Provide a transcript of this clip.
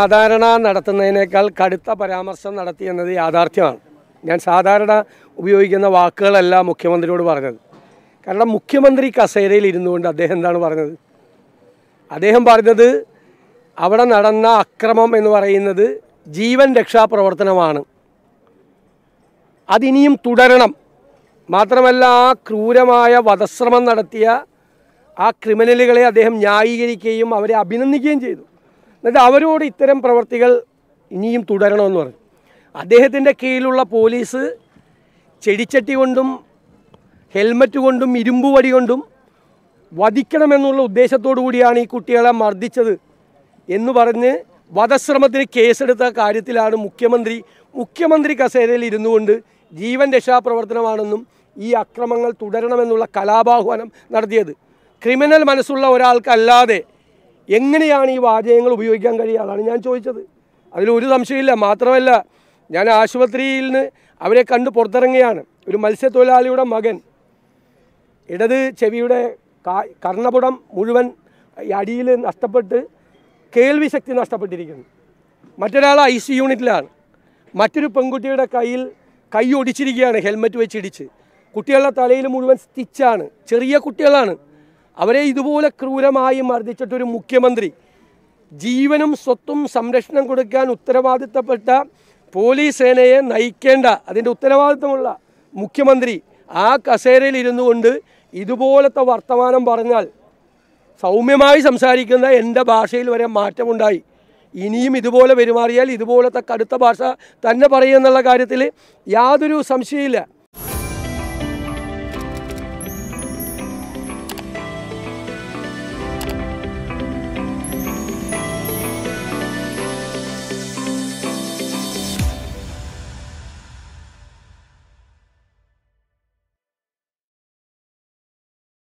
സാധാരണ നടത്തുന്നതിനേക്കാൾ കടുത്ത പരാമർശം നടത്തി എന്നത് യാഥാർത്ഥ്യമാണ് ഞാൻ സാധാരണ ഉപയോഗിക്കുന്ന വാക്കുകളല്ല മുഖ്യമന്ത്രിയോട് പറഞ്ഞത് കാരണം മുഖ്യമന്ത്രി കസേരയിൽ കൊണ്ട് അദ്ദേഹം എന്താണ് പറഞ്ഞത് അദ്ദേഹം പറഞ്ഞത് അവിടെ നടന്ന അക്രമം എന്ന് പറയുന്നത് ജീവൻ രക്ഷാപ്രവർത്തനമാണ് അതിനിയും തുടരണം മാത്രമല്ല ആ ക്രൂരമായ വധശ്രമം നടത്തിയ ആ ക്രിമിനലുകളെ അദ്ദേഹം ന്യായീകരിക്കുകയും അവരെ അഭിനന്ദിക്കുകയും ചെയ്തു എന്നിട്ട് അവരോട് ഇത്തരം പ്രവർത്തികൾ ഇനിയും തുടരണമെന്ന് പറഞ്ഞു അദ്ദേഹത്തിൻ്റെ കീഴിലുള്ള പോലീസ് ചെടിച്ചട്ടി കൊണ്ടും ഹെൽമറ്റ് കൊണ്ടും ഇരുമ്പ് വടി കൊണ്ടും വധിക്കണമെന്നുള്ള ഉദ്ദേശത്തോടു കൂടിയാണ് ഈ കുട്ടികളെ മർദ്ദിച്ചത് എന്ന് പറഞ്ഞ് വധശ്രമത്തിന് കേസെടുത്ത കാര്യത്തിലാണ് മുഖ്യമന്ത്രി മുഖ്യമന്ത്രി കസേരയിൽ കൊണ്ട് ജീവൻ രക്ഷാപ്രവർത്തനമാണെന്നും ഈ അക്രമങ്ങൾ തുടരണമെന്നുള്ള കലാപാഹ്വാനം നടത്തിയത് ക്രിമിനൽ മനസ്സുള്ള ഒരാൾക്കല്ലാതെ എങ്ങനെയാണ് ഈ വാചകങ്ങൾ ഉപയോഗിക്കാൻ കഴിയുക അതാണ് ഞാൻ ചോദിച്ചത് അതിലൊരു സംശയമില്ല മാത്രമല്ല ഞാൻ ആശുപത്രിയിൽ നിന്ന് അവരെ കണ്ട് പുറത്തിറങ്ങിയാണ് ഒരു മത്സ്യത്തൊഴിലാളിയുടെ മകൻ ഇടത് ചെവിയുടെ കർണപുടം മുഴുവൻ അടിയിൽ നഷ്ടപ്പെട്ട് കേൾവി ശക്തി നഷ്ടപ്പെട്ടിരിക്കുന്നു മറ്റൊരാൾ ഐ സി യൂണിറ്റിലാണ് മറ്റൊരു പെൺകുട്ടിയുടെ കയ്യിൽ കൈ ഒടിച്ചിരിക്കുകയാണ് ഹെൽമറ്റ് വെച്ചിടിച്ച് കുട്ടികളുടെ തലയിൽ മുഴുവൻ സ്റ്റിച്ചാണ് ചെറിയ കുട്ടികളാണ് അവരെ ഇതുപോലെ ക്രൂരമായി മർദ്ദിച്ചിട്ടൊരു മുഖ്യമന്ത്രി ജീവനും സ്വത്തും സംരക്ഷണം കൊടുക്കാൻ ഉത്തരവാദിത്തപ്പെട്ട പോലീസ് സേനയെ നയിക്കേണ്ട അതിൻ്റെ ഉത്തരവാദിത്തമുള്ള മുഖ്യമന്ത്രി ആ കസേരയിൽ ഇരുന്നു കൊണ്ട് ഇതുപോലത്തെ വർത്തമാനം പറഞ്ഞാൽ സൗമ്യമായി സംസാരിക്കുന്ന എൻ്റെ ഭാഷയിൽ വരെ മാറ്റമുണ്ടായി ഇനിയും ഇതുപോലെ പെരുമാറിയാൽ ഇതുപോലത്തെ കടുത്ത ഭാഷ തന്നെ പറയുമെന്നുള്ള കാര്യത്തിൽ യാതൊരു സംശയമില്ല